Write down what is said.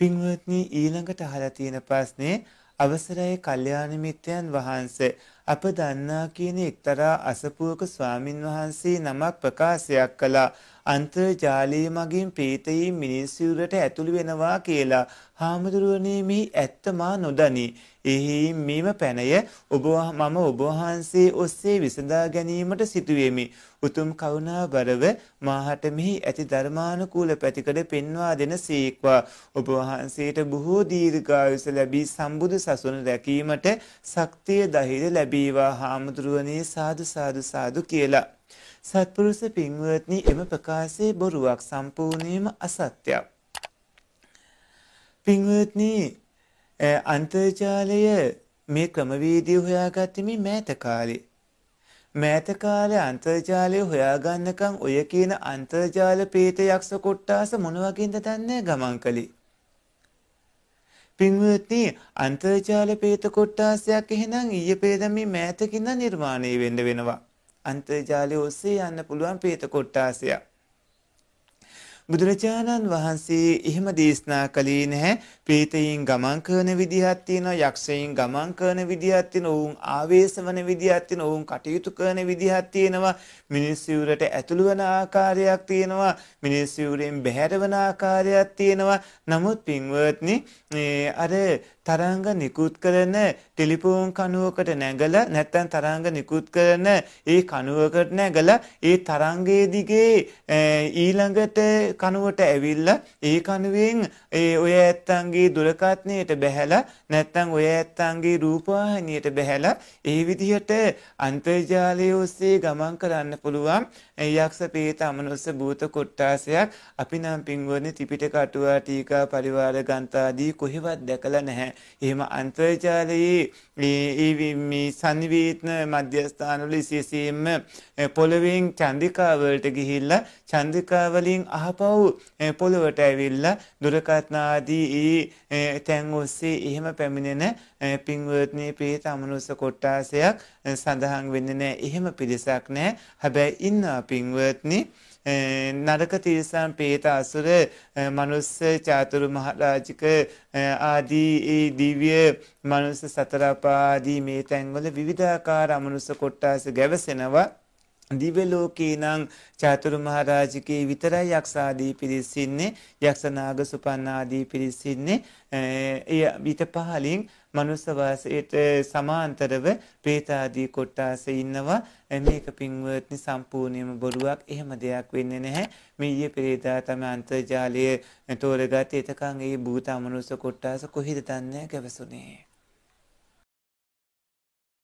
පින්වත්නි ඊළඟට අහලා තියෙන ප්‍රශ්නේ අවසරයි කල්යාණ මිත්‍රයන් වහන්සේ අප දන්නා කියන එක්තරා අසපුවක ස්වාමින් වහන්සේ නමක් ප්‍රකාශයක් කළා අන්තර්ජාලය මගින් ප්‍රේතයින් මිනිස්සුරට ඇතුළු වෙනවා කියලා හාමුදුරුවනේ මෙහි ඇත්ත මා නොදනි. එහෙයින් මෙම පැනය ඔබ මම ඔබ වහන්සේ ඔස්සේ විසඳා ගැනීමට සිටුවෙමි. උතුම් කරුණාබරව මාහට මෙහි ඇති ධර්මානුකූල පැතිකඩ පෙන්වා දෙන සීක්වා. ඔබ වහන්සේට බොහෝ දීර්ඝායුෂ ලැබී සම්බුදු සසුන රැකීමට ශක්තිය ධෛර්ය ලැබී ලැබේවා හාමුදුරුවනේ සාදු සාදු සාදු කියලා. සත්පුරුෂ පින්වත්නි එම ප්‍රකාශයේ බොරුවක් සම්පූර්ණයෙන්ම අසත්‍යයක්. පින්වත්නි අන්තර්ජාලය මේ ක්‍රමවේදී හොයාගත්තෙමි මෑත කාලේ. මෑත කාලේ අන්තර්ජාලය හොයාගන්නකම් ඔය කියන අන්තර්ජාල ප්‍රේත යක්ෂ කොට්ටාස මොන වගේද දන්නේ ගමන් කළේ. පින්වත්නි අන්තර්ජාල පේත කොට්ටාසයක් එහෙනම් ඊයේ පේදමින් මෑතකින් නිර්මාණය වෙන්න වෙනවා. අන්තර්ජාලය ඔස්සේ යන්න පුළුවන් පේත කොට්ටාසයක්. බුදුරජාණන් වහන්සේ එහෙම දේශනා කළේ නැහැ. ප්‍රේතයින් ගමන් කරන විදිහක් තියෙනවා, යක්ෂයින් ගමන් කරන විදිහක් තියෙනවා, ඔවුන් ආවේශ වන විදිහක් තියෙනවා, ඔවුන් කටයුතු කරන විදිහක් තියෙනවා, මිනිස් සිවුරට ඇතුළු වෙන ආකාරයක් තියෙනවා, මිනිස් සිවුරෙන් බැහැර වෙන ආකාරයක් තියෙනවා. නමුත් පින්වත්නි, අර තරංග නිකුත් කරන ටෙලිෆෝන් කණුවකට නැගලා නැත්නම් තරංග නිකුත් කරන ඒ කණුවකට නැගලා ඒ තරංගයේ දිගේ ඊළඟට කණුවට ඇවිල්ලා ඒ කණුවෙන් ඒ ඔය ඇත්තන්ගේ දුරකථනයට බැහැලා නැත්නම් ඔය ඇත්තන්ගේ රූපවාහිනියට බැහැලා ඒ විදිහට අන්තර්ජාලය ඔස්සේ ගමන් කරන්න පුළුවන් යක්ෂ ප්‍රේත අමනුස්ස භූත කොට්ටාසයක් අපි නම් පින්වරණි ත්‍රිපිටක අටුවා ටීකා පරිවාර ගන්තාදී කොහෙවත් දැකලා නැහැ එහෙම අන්තර්ජාලයේ මේ සංවේතන මධ්‍යස්ථානවල විශේෂයෙන්ම පොළවෙන් චන්දිකාවලට ගිහිල්ලා චන්දිකාවලින් අහපව් පොළොවට ඇවිල්ලා දුරකථන ආදී තැන් ඔස්සේ එහෙම පැමිණෙන පින්වත්නි ප්‍රේත අමනුස්ස කොට්ටාසයක් සඳහන් වෙන්නේ නැහැ. එහෙම පිරිසක් නැහැ. හැබැයි ඉන්නා පින්වත්නි නරක තිරිසන් පේත අසුර මනුස්ස චාතුරු මහරාජික ආදී දිව්‍ය මනුස්ස සතරපාදී මේ තැන්වල විවිධාකාර අමනුස්ස කොට්ටාස ගැවසෙනවා දිව්‍ය ලෝකේ නම් චාතුරු මහරජකේ විතරයි යක්ෂාදී පිරිස් ඉන්නේ යක්ෂනාග සුපන්නාදී පිරිස් ඉන්නේ එය විත පහලින් මනුස්ස වාසයට සමාන්තරව ප්‍රේතාදී කොට්ටාසේ ඉන්නවා මේක පින්වත්නි සම්පූර්ණයෙන්ම බොරුවක් එහෙම දෙයක් වෙන්නේ නැහැ මේ ඊයේ පෙරේදා තමයි අන්තර්ජාලය තෝරගත්තේ එතකන් ඒ භූත අමනුස්ස කොට්ටාස කොහෙද දන්නේ ගැවසුනේ